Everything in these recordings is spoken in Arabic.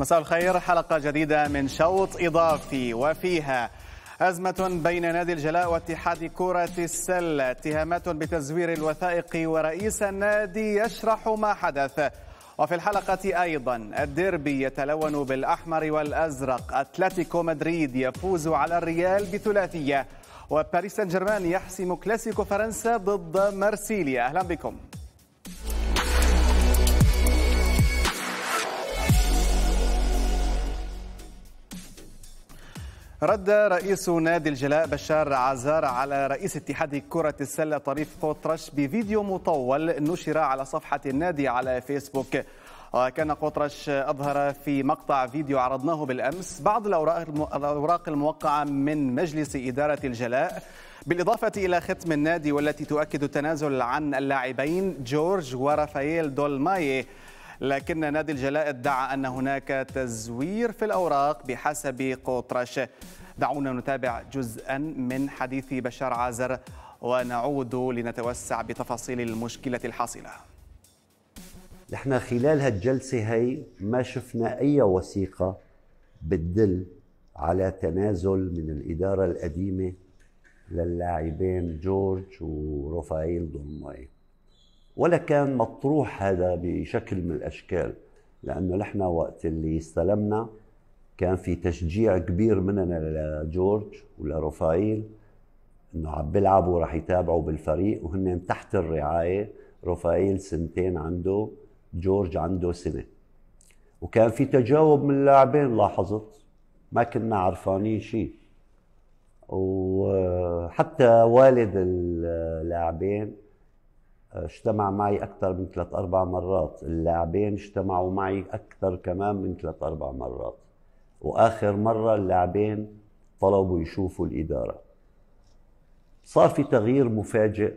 مساء الخير حلقة جديدة من شوط إضافي وفيها أزمة بين نادي الجلاء واتحاد كرة السلة اتهامات بتزوير الوثائق ورئيس النادي يشرح ما حدث وفي الحلقة أيضا الديربي يتلون بالأحمر والأزرق أتلتيكو مدريد يفوز على الريال بثلاثية وباريس سان جيرمان يحسم كلاسيكو فرنسا ضد مرسيليا أهلا بكم رد رئيس نادي الجلاء بشار عزار على رئيس اتحاد كرة السلة طريف قطرش بفيديو مطول نشر على صفحة النادي على فيسبوك وكان قطرش أظهر في مقطع فيديو عرضناه بالأمس بعض الأوراق الموقعة من مجلس إدارة الجلاء بالإضافة إلى ختم النادي والتي تؤكد التنازل عن اللاعبين جورج ورافائيل دولمايه لكن نادي الجلاء ادعى أن هناك تزوير في الأوراق بحسب قطرش دعونا نتابع جزءا من حديث بشار عازر ونعود لنتوسع بتفاصيل المشكلة الحاصلة نحن خلال هالجلسة هي ما شفنا أي وثيقة بتدل على تنازل من الإدارة القديمة للاعبين جورج ورافائيل دورماي ولا كان مطروح هذا بشكل من الاشكال لانه نحن وقت اللي استلمنا كان في تشجيع كبير مننا لجورج ولروفائيل انه عم بيلعبوا رح يتابعوا بالفريق وهن تحت الرعايه روفائيل سنتين عنده جورج عنده سنه وكان في تجاوب من اللاعبين لاحظت ما كنا عرفانين شيء وحتى والد اللاعبين اجتمع معي أكثر من ثلاث أربع مرات اللاعبين اجتمعوا معي أكثر كمان من ثلاث أربع مرات وآخر مرة اللاعبين طلبوا يشوفوا الإدارة صار في تغيير مفاجئ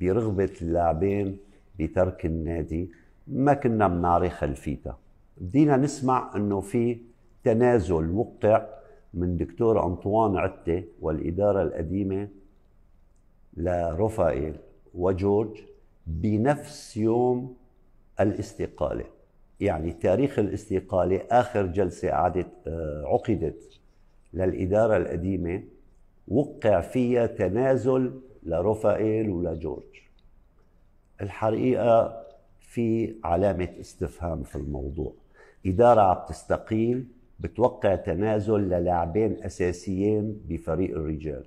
برغبة اللاعبين بترك النادي ما كنا بنعرف خلفيتها بدينا نسمع انه في تنازل وقع من دكتور انطوان عتة والإدارة القديمة لرفائيل وجورج بنفس يوم الاستقالة يعني تاريخ الاستقالة آخر جلسة عادت آه، عقدت للإدارة القديمة وقع فيها تنازل لروفائيل ولجورج الحقيقة في علامة استفهام في الموضوع إدارة عم تستقيل بتوقع تنازل للاعبين أساسيين بفريق الرجال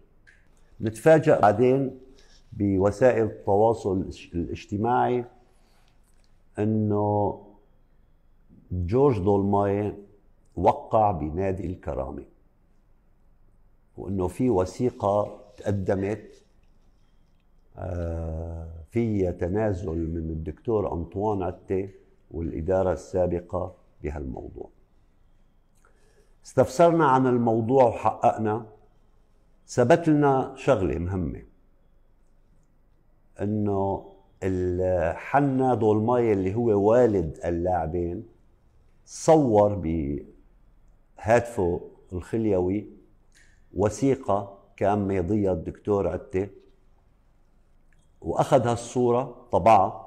نتفاجأ بعدين بوسائل التواصل الاجتماعي انه جورج دولماي وقع بنادي الكرامه وانه في وثيقه تقدمت آه، فيها تنازل من الدكتور انطوان عتي والاداره السابقه بهالموضوع استفسرنا عن الموضوع وحققنا ثبت لنا شغله مهمه انه الحنا دولماي اللي هو والد اللاعبين صور بهاتفه الخليوي وثيقة كان ميضيها الدكتور عتي وأخذ هالصورة طبعها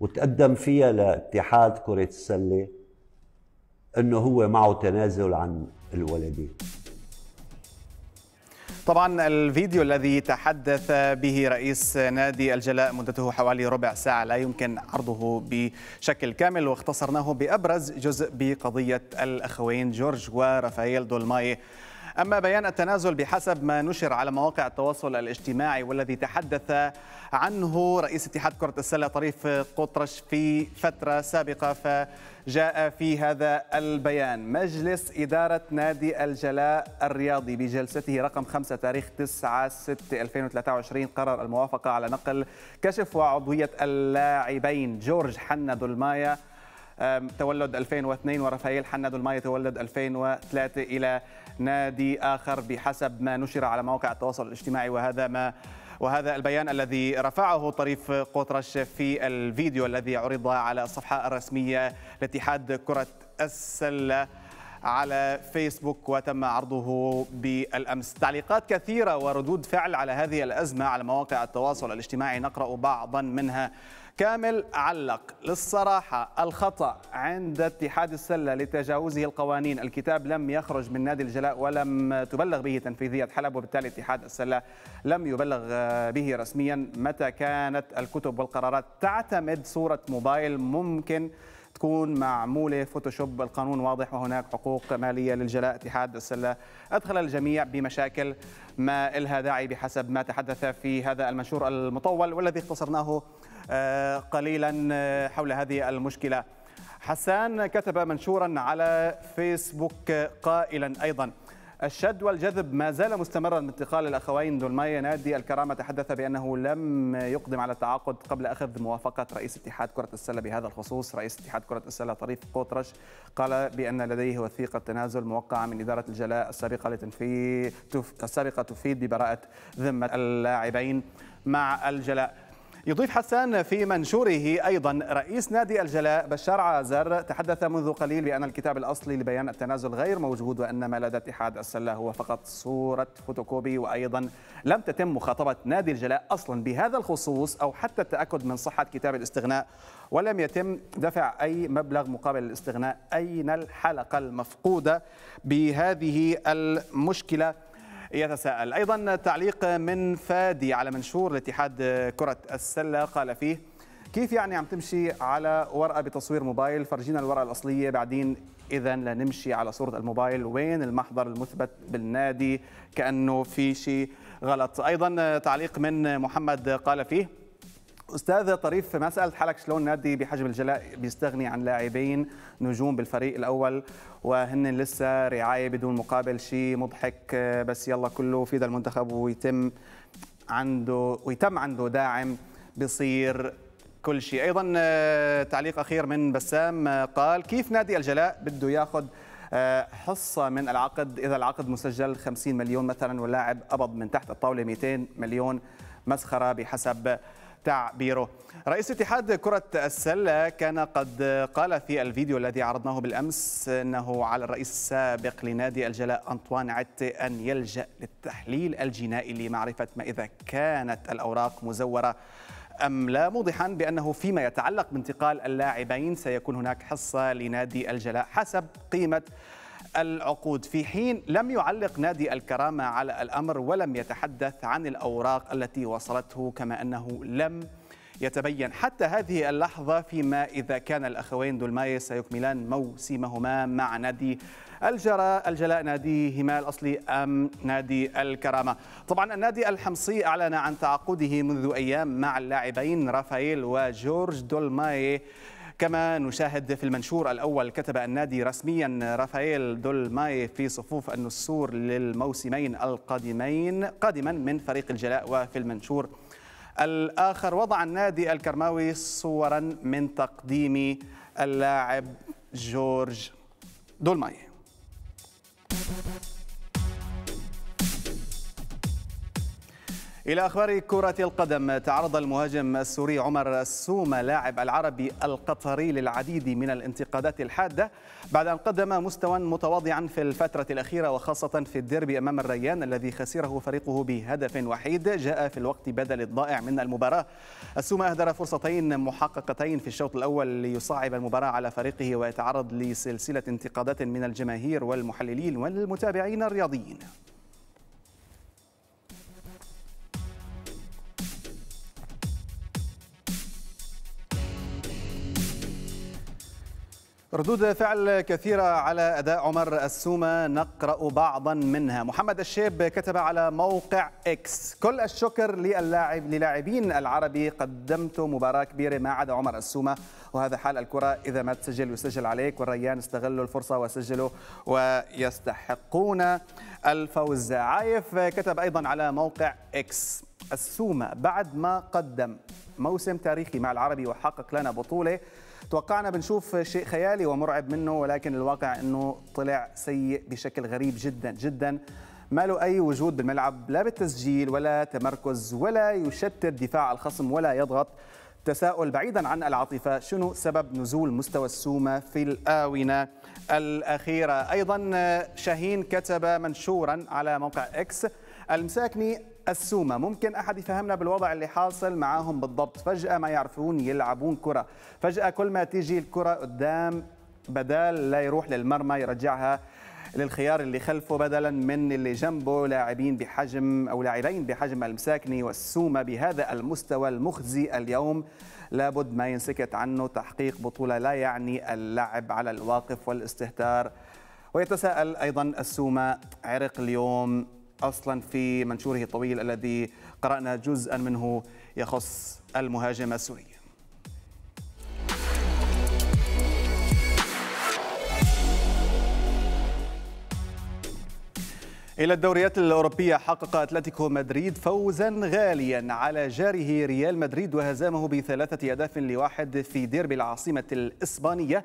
وتقدم فيها لاتحاد كرة السلة انه هو معه تنازل عن الولدين طبعا الفيديو الذي تحدث به رئيس نادي الجلاء مدته حوالي ربع ساعة لا يمكن عرضه بشكل كامل واختصرناه بأبرز جزء بقضية الأخوين جورج ورافائيل دولماي أما بيان التنازل بحسب ما نشر على مواقع التواصل الاجتماعي والذي تحدث عنه رئيس اتحاد كرة السلة طريف قطرش في فترة سابقة فجاء في هذا البيان مجلس إدارة نادي الجلاء الرياضي بجلسته رقم 5 تاريخ 9 6 2023 قرر الموافقة على نقل كشف وعضوية اللاعبين جورج حنا دولمايا تولد 2002 ورفائيل حناد الماي تولد 2003 إلى نادي آخر بحسب ما نشر على مواقع التواصل الاجتماعي وهذا ما وهذا البيان الذي رفعه طريف قطرش في الفيديو الذي عرض على الصفحة الرسمية لاتحاد كرة السلة على فيسبوك وتم عرضه بالامس تعليقات كثيره وردود فعل على هذه الازمه على مواقع التواصل الاجتماعي نقرا بعضا منها كامل علق للصراحة الخطأ عند اتحاد السلة لتجاوزه القوانين الكتاب لم يخرج من نادي الجلاء ولم تبلغ به تنفيذية حلب وبالتالي اتحاد السلة لم يبلغ به رسميا متى كانت الكتب والقرارات تعتمد صورة موبايل ممكن تكون معموله فوتوشوب القانون واضح وهناك حقوق ماليه للجلاء اتحاد السله ادخل الجميع بمشاكل ما الها داعي بحسب ما تحدث في هذا المنشور المطول والذي اختصرناه آه، قليلا آه، حول هذه المشكلة حسان كتب منشورا على فيسبوك قائلا أيضا الشد والجذب ما زال مستمرا من انتقال الاخوين دولماي نادي الكرامه تحدث بانه لم يقدم على التعاقد قبل اخذ موافقه رئيس اتحاد كره السله بهذا الخصوص، رئيس اتحاد كره السله طريف قطرش قال بان لديه وثيقه تنازل موقعه من اداره الجلاء السابقه لتنفيذ السابقه تفيد ببراءه ذمه اللاعبين مع الجلاء. يضيف حسان في منشوره أيضا رئيس نادي الجلاء بشار عازر تحدث منذ قليل بأن الكتاب الأصلي لبيان التنازل غير موجود وأن ما لدى اتحاد السلة هو فقط صورة فوتوكوبي وأيضا لم تتم مخاطبة نادي الجلاء أصلا بهذا الخصوص أو حتى التأكد من صحة كتاب الاستغناء ولم يتم دفع أي مبلغ مقابل الاستغناء أين الحلقة المفقودة بهذه المشكلة يتساءل أيضا تعليق من فادي على منشور لاتحاد كرة السلة قال فيه كيف يعني عم تمشي على ورقة بتصوير موبايل فرجينا الورقة الأصلية بعدين إذا لنمشي على صورة الموبايل وين المحضر المثبت بالنادي كأنه في شيء غلط أيضا تعليق من محمد قال فيه استاذ طريف ما سالت حالك شلون نادي بحجم الجلاء بيستغني عن لاعبين نجوم بالفريق الاول وهن لسه رعايه بدون مقابل شيء مضحك بس يلا كله في ذا المنتخب ويتم عنده ويتم عنده داعم بصير كل شيء ايضا آه، تعليق اخير من بسام آه، قال كيف نادي الجلاء بده ياخذ آه، حصة من العقد إذا العقد مسجل 50 مليون مثلا واللاعب قبض من تحت الطاولة 200 مليون مسخرة بحسب تعبيره رئيس اتحاد كرة السلة كان قد قال في الفيديو الذي عرضناه بالأمس أنه على الرئيس السابق لنادي الجلاء أنطوان عت أن يلجأ للتحليل الجنائي لمعرفة ما إذا كانت الأوراق مزورة أم لا موضحا بأنه فيما يتعلق بانتقال اللاعبين سيكون هناك حصة لنادي الجلاء حسب قيمة العقود في حين لم يعلق نادي الكرامة على الأمر ولم يتحدث عن الأوراق التي وصلته كما أنه لم يتبين حتى هذه اللحظة فيما إذا كان الأخوين دولماي سيكملان موسمهما مع نادي الجراء الجلاء ناديهما الأصلي أم نادي الكرامة طبعا النادي الحمصي أعلن عن تعاقده منذ أيام مع اللاعبين رافائيل وجورج دولماي كما نشاهد في المنشور الأول كتب النادي رسميا رافائيل دول ماي في صفوف النسور للموسمين القادمين قادما من فريق الجلاء وفي المنشور الآخر وضع النادي الكرماوي صورا من تقديم اللاعب جورج دولماي إلى أخبار كرة القدم تعرض المهاجم السوري عمر السومة لاعب العربي القطري للعديد من الانتقادات الحادة بعد أن قدم مستوى متواضعا في الفترة الأخيرة وخاصة في الديربي أمام الريان الذي خسره فريقه بهدف وحيد جاء في الوقت بدل الضائع من المباراة السومة أهدر فرصتين محققتين في الشوط الأول ليصعب المباراة على فريقه ويتعرض لسلسلة انتقادات من الجماهير والمحللين والمتابعين الرياضيين ردود فعل كثيرة على أداء عمر السومة نقرأ بعضا منها محمد الشيب كتب على موقع إكس كل الشكر للاعب للاعبين العربي قدمت مباراة كبيرة ما عدا عمر السومة وهذا حال الكرة إذا ما تسجل يسجل عليك والريان استغلوا الفرصة وسجلوا ويستحقون الفوز عايف كتب أيضا على موقع إكس السومة بعد ما قدم موسم تاريخي مع العربي وحقق لنا بطولة توقعنا بنشوف شيء خيالي ومرعب منه ولكن الواقع انه طلع سيء بشكل غريب جدا جدا ما له أي وجود بالملعب لا بالتسجيل ولا تمركز ولا يشتت دفاع الخصم ولا يضغط تساؤل بعيدا عن العاطفة شنو سبب نزول مستوى السومة في الآونة الأخيرة أيضا شاهين كتب منشورا على موقع إكس المساكني السومة ممكن أحد يفهمنا بالوضع اللي حاصل معاهم بالضبط فجأة ما يعرفون يلعبون كرة فجأة كل ما تيجي الكرة قدام بدال لا يروح للمرمى يرجعها للخيار اللي خلفه بدلا من اللي جنبه لاعبين بحجم او لاعبين بحجم المساكني والسومه بهذا المستوى المخزي اليوم لابد ما ينسكت عنه تحقيق بطوله لا يعني اللعب على الواقف والاستهتار ويتساءل ايضا السومه عرق اليوم أصلا في منشوره الطويل الذي قرأنا جزءا منه يخص المهاجم السوري إلى الدوريات الأوروبية حقق أتلتيكو مدريد فوزا غاليا على جاره ريال مدريد وهزمه بثلاثة أهداف لواحد في ديربي العاصمة الإسبانية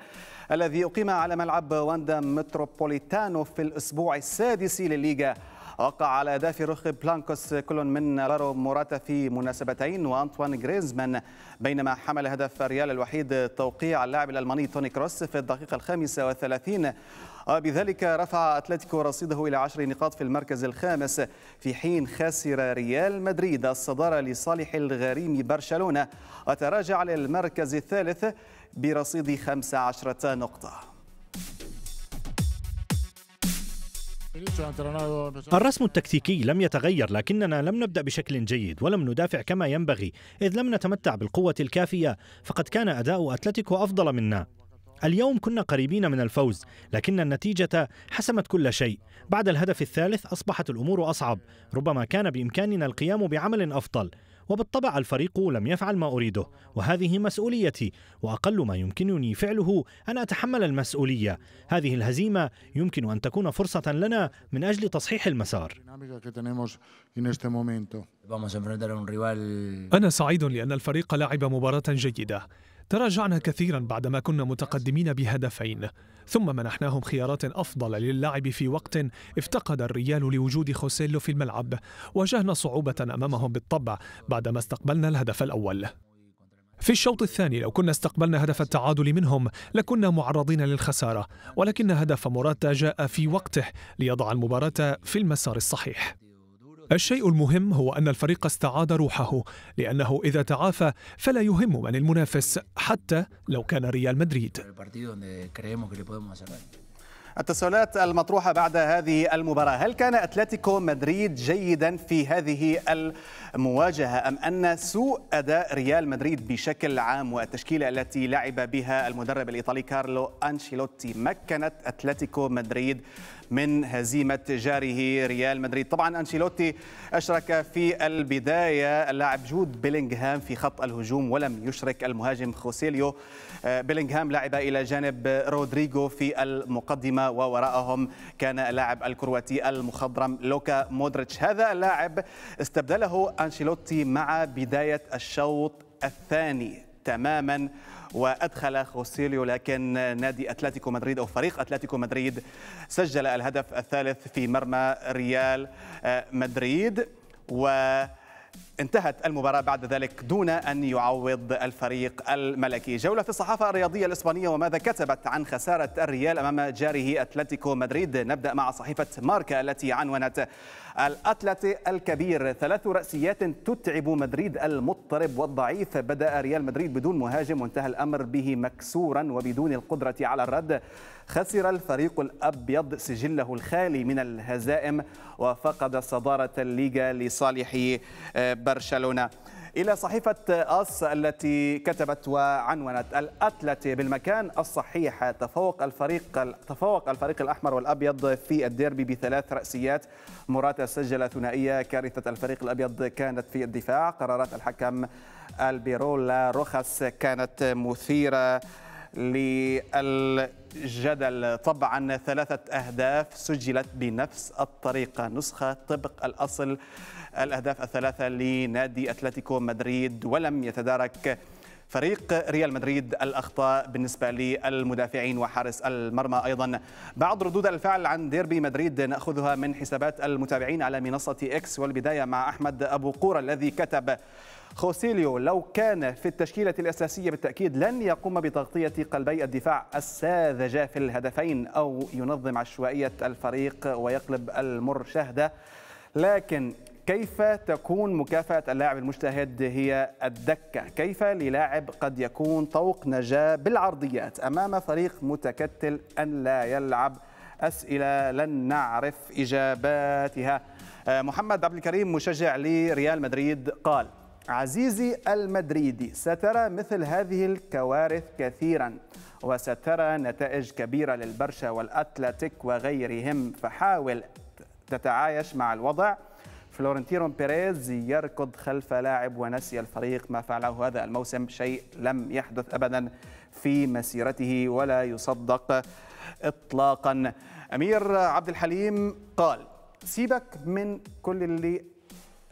الذي أقيم على ملعب واندا متروبوليتانو في الأسبوع السادس للليغا وقع على أهداف رخ بلانكوس كل من لارو موراتا في مناسبتين وأنطوان جريزمان بينما حمل هدف ريال الوحيد توقيع اللاعب الألماني توني كروس في الدقيقة الخامسة والثلاثين بذلك رفع أتلتيكو رصيده إلى عشر نقاط في المركز الخامس في حين خسر ريال مدريد الصدارة لصالح الغريم برشلونة وتراجع للمركز الثالث برصيد 15 نقطة الرسم التكتيكي لم يتغير لكننا لم نبدأ بشكل جيد ولم ندافع كما ينبغي إذ لم نتمتع بالقوة الكافية فقد كان أداء أتلتيكو أفضل منا اليوم كنا قريبين من الفوز لكن النتيجة حسمت كل شيء بعد الهدف الثالث أصبحت الأمور أصعب ربما كان بإمكاننا القيام بعمل أفضل وبالطبع الفريق لم يفعل ما أريده وهذه مسؤوليتي وأقل ما يمكنني فعله أن أتحمل المسؤولية هذه الهزيمة يمكن أن تكون فرصة لنا من أجل تصحيح المسار أنا سعيد لأن الفريق لعب مباراة جيدة تراجعنا كثيرا بعدما كنا متقدمين بهدفين ثم منحناهم خيارات أفضل للعب في وقت افتقد الريال لوجود خوسيلو في الملعب واجهنا صعوبة أمامهم بالطبع بعدما استقبلنا الهدف الأول في الشوط الثاني لو كنا استقبلنا هدف التعادل منهم لكنا معرضين للخسارة ولكن هدف موراتا جاء في وقته ليضع المباراة في المسار الصحيح الشيء المهم هو أن الفريق استعاد روحه لأنه إذا تعافى فلا يهم من المنافس حتى لو كان ريال مدريد التساؤلات المطروحة بعد هذه المباراة هل كان أتلتيكو مدريد جيدا في هذه المواجهة أم أن سوء أداء ريال مدريد بشكل عام والتشكيلة التي لعب بها المدرب الإيطالي كارلو أنشيلوتي مكنت أتلتيكو مدريد من هزيمة جاره ريال مدريد طبعا أنشيلوتي أشرك في البداية اللاعب جود بيلينغهام في خط الهجوم ولم يشرك المهاجم خوسيليو آه، بيلينغهام لعب إلى جانب رودريجو في المقدمة ووراءهم كان اللاعب الكرواتي المخضرم لوكا مودريتش هذا اللاعب استبدله أنشيلوتي مع بداية الشوط الثاني تماما وادخل خوسيليو لكن نادي اتلتيكو مدريد او فريق اتلتيكو مدريد سجل الهدف الثالث في مرمى ريال آه، مدريد و انتهت المباراة بعد ذلك دون أن يعوض الفريق الملكي جولة في الصحافة الرياضية الإسبانية وماذا كتبت عن خسارة الريال أمام جاره أتلتيكو مدريد نبدأ مع صحيفة ماركا التي عنونت الأتلتي الكبير ثلاث رأسيات تتعب مدريد المضطرب والضعيف بدأ ريال مدريد بدون مهاجم وانتهى الأمر به مكسورا وبدون القدرة على الرد خسر الفريق الأبيض سجله الخالي من الهزائم وفقد صدارة الليغا لصالح آه، برشلونة إلى صحيفة أس التي كتبت وعنونت الأتلتي بالمكان الصحيح تفوق الفريق تفوق الفريق الأحمر والأبيض في الديربي بثلاث رأسيات مراتا سجل ثنائية كارثة الفريق الأبيض كانت في الدفاع قرارات الحكم البيرولا رخص كانت مثيرة للجدل طبعا ثلاثة أهداف سجلت بنفس الطريقة نسخة طبق الأصل الأهداف الثلاثة لنادي أتلتيكو مدريد ولم يتدارك فريق ريال مدريد الاخطاء بالنسبه للمدافعين وحارس المرمى ايضا بعض ردود الفعل عن ديربي مدريد ناخذها من حسابات المتابعين على منصه اكس والبدايه مع احمد ابو قوره الذي كتب خوسيليو لو كان في التشكيلة الأساسية بالتأكيد لن يقوم بتغطية قلبي الدفاع الساذجة في الهدفين أو ينظم عشوائية الفريق ويقلب المر شهدة لكن كيف تكون مكافأة اللاعب المجتهد هي الدكة كيف للاعب قد يكون طوق نجاة بالعرضيات أمام فريق متكتل أن لا يلعب أسئلة لن نعرف إجاباتها آه، محمد عبد الكريم مشجع لريال مدريد قال عزيزي المدريدي سترى مثل هذه الكوارث كثيرا وسترى نتائج كبيرة للبرشا والأتلتيك وغيرهم فحاول تتعايش مع الوضع فلورنتينو بيريز يركض خلف لاعب ونسي الفريق ما فعله هذا الموسم شيء لم يحدث ابدا في مسيرته ولا يصدق اطلاقا امير عبد الحليم قال سيبك من كل اللي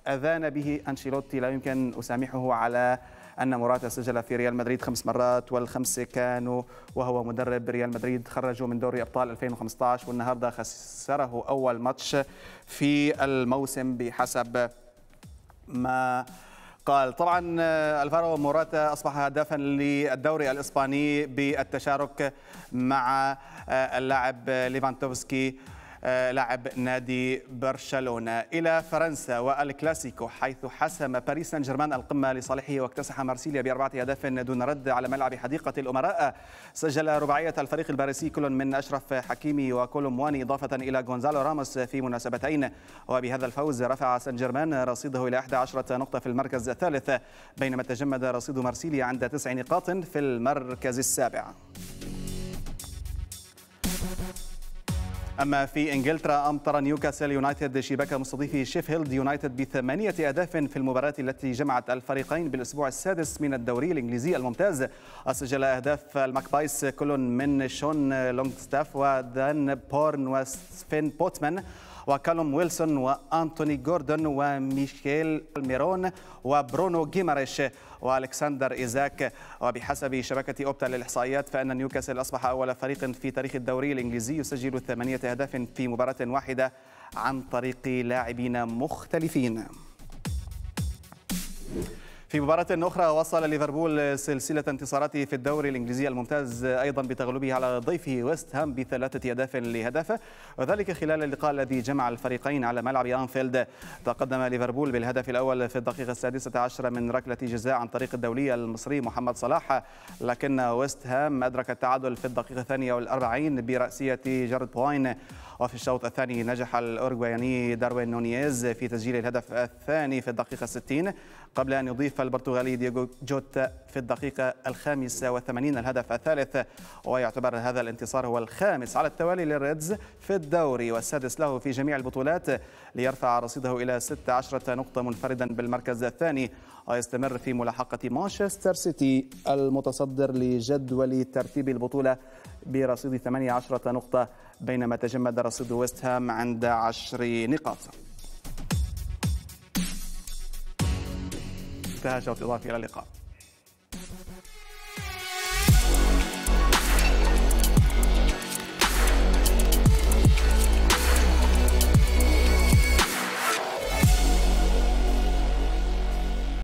أذان به أنشيلوتي لا يمكن أسامحه على أن مراتا سجل في ريال مدريد خمس مرات والخمسة كانوا وهو مدرب ريال مدريد خرجوا من دوري أبطال 2015 والنهاردة خسره أول ماتش في الموسم بحسب ما قال طبعا الفارو موراتا اصبح هدفا للدوري الاسباني بالتشارك مع اللاعب ليفانتوفسكي آه، لاعب نادي برشلونة إلى فرنسا والكلاسيكو حيث حسم باريس سان جيرمان القمة لصالحه واكتسح مارسيليا بأربعة أهداف دون رد على ملعب حديقة الأمراء سجل رباعية الفريق الباريسي كل من أشرف حكيمي وكولومواني إضافة إلى غونزالو راموس في مناسبتين وبهذا الفوز رفع سان جيرمان رصيده إلى 11 نقطة في المركز الثالث بينما تجمد رصيد مارسيليا عند تسع نقاط في المركز السابع. أما في إنجلترا أمطر نيوكاسل يونايتد شباك مستضيفه شيفيلد يونايتد بثمانية أهداف في المباراة التي جمعت الفريقين بالأسبوع السادس من الدوري الإنجليزي الممتاز سجل أهداف المكبايس كل من شون لونغستاف ودان بورن وسفين بوتمان وكالوم ويلسون وأنتوني جوردن وميشيل ميرون وبرونو جيماريش والكسندر ايزاك وبحسب شبكه اوبتا للاحصائيات فان نيوكاسل اصبح اول فريق في تاريخ الدوري الانجليزي يسجل ثمانيه اهداف في مباراه واحده عن طريق لاعبين مختلفين في مباراة أخرى وصل ليفربول سلسلة انتصاراته في الدوري الإنجليزي الممتاز أيضا بتغلبه على ضيفه ويست هام بثلاثة أهداف لهدف وذلك خلال اللقاء الذي جمع الفريقين على ملعب أنفيلد تقدم ليفربول بالهدف الأول في الدقيقة السادسة عشرة من ركلة جزاء عن طريق الدولي المصري محمد صلاح لكن ويست هام أدرك التعادل في الدقيقة الثانية والأربعين برأسية جارد بوين وفي الشوط الثاني نجح الأورغوياني داروين نونيز في تسجيل الهدف الثاني في الدقيقة 60 قبل أن يضيف البرتغالي دييغو جوتا في الدقيقة الخامسة وثمانين الهدف الثالث ويعتبر هذا الانتصار هو الخامس على التوالي للريدز في الدوري والسادس له في جميع البطولات ليرفع رصيده إلى 16 نقطة منفردا بالمركز الثاني ويستمر في ملاحقة مانشستر سيتي المتصدر لجدول ترتيب البطولة برصيد 18 نقطة بينما تجمد رصيد ويست هام عند 10 نقاط منتهى شوط إضافي إلى اللقاء